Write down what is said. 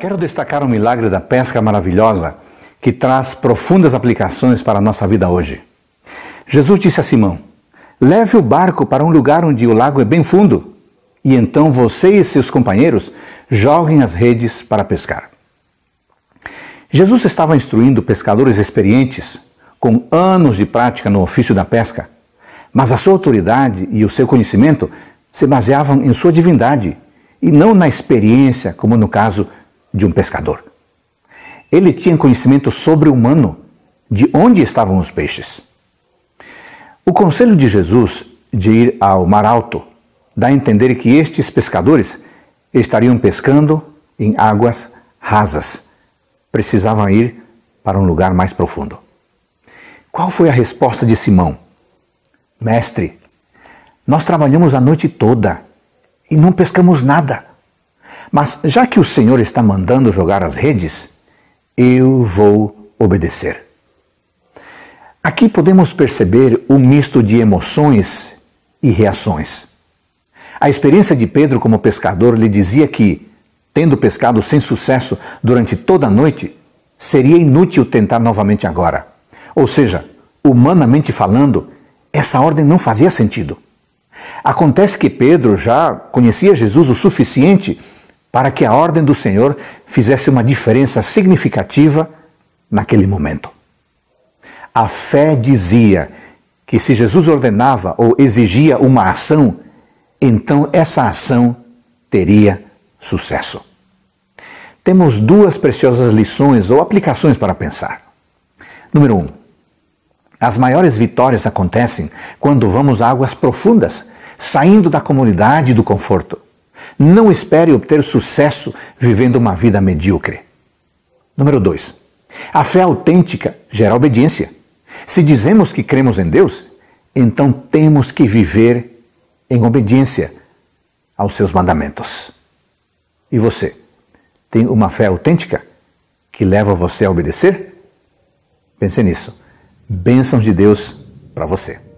Quero destacar o milagre da pesca maravilhosa que traz profundas aplicações para a nossa vida hoje. Jesus disse a Simão: Leve o barco para um lugar onde o lago é bem fundo, e então você e seus companheiros joguem as redes para pescar. Jesus estava instruindo pescadores experientes, com anos de prática no ofício da pesca, mas a sua autoridade e o seu conhecimento se baseavam em sua divindade e não na experiência, como no caso de um pescador. Ele tinha conhecimento sobre-humano de onde estavam os peixes. O conselho de Jesus de ir ao mar alto dá a entender que estes pescadores estariam pescando em águas rasas. Precisavam ir para um lugar mais profundo. Qual foi a resposta de Simão? Mestre, nós trabalhamos a noite toda e não pescamos nada. Mas já que o Senhor está mandando jogar as redes, eu vou obedecer. Aqui podemos perceber o um misto de emoções e reações. A experiência de Pedro como pescador lhe dizia que, tendo pescado sem sucesso durante toda a noite, seria inútil tentar novamente agora. Ou seja, humanamente falando, essa ordem não fazia sentido. Acontece que Pedro já conhecia Jesus o suficiente para que a ordem do Senhor fizesse uma diferença significativa naquele momento. A fé dizia que se Jesus ordenava ou exigia uma ação, então essa ação teria sucesso. Temos duas preciosas lições ou aplicações para pensar. Número Um, as maiores vitórias acontecem quando vamos a águas profundas, saindo da comunidade e do conforto. Não espere obter sucesso vivendo uma vida medíocre. Número 2. A fé autêntica gera obediência. Se dizemos que cremos em Deus, então temos que viver em obediência aos seus mandamentos. E você, tem uma fé autêntica que leva você a obedecer? Pense nisso. Bênçãos de Deus para você.